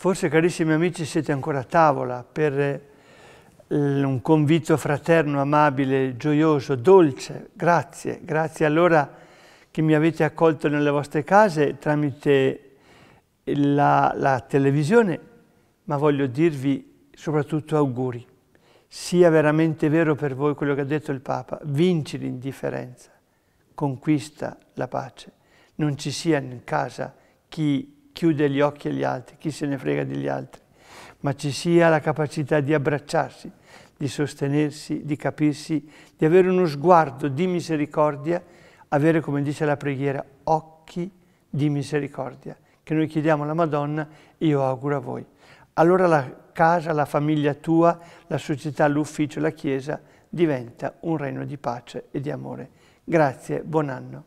Forse, carissimi amici, siete ancora a tavola per eh, un convito fraterno, amabile, gioioso, dolce. Grazie, grazie allora che mi avete accolto nelle vostre case tramite la, la televisione, ma voglio dirvi soprattutto auguri. Sia veramente vero per voi quello che ha detto il Papa, vinci l'indifferenza, conquista la pace. Non ci sia in casa chi chiude gli occhi agli altri, chi se ne frega degli altri, ma ci sia la capacità di abbracciarsi, di sostenersi, di capirsi, di avere uno sguardo di misericordia, avere, come dice la preghiera, occhi di misericordia, che noi chiediamo alla Madonna e io auguro a voi. Allora la casa, la famiglia tua, la società, l'ufficio, la Chiesa diventa un regno di pace e di amore. Grazie, buon anno.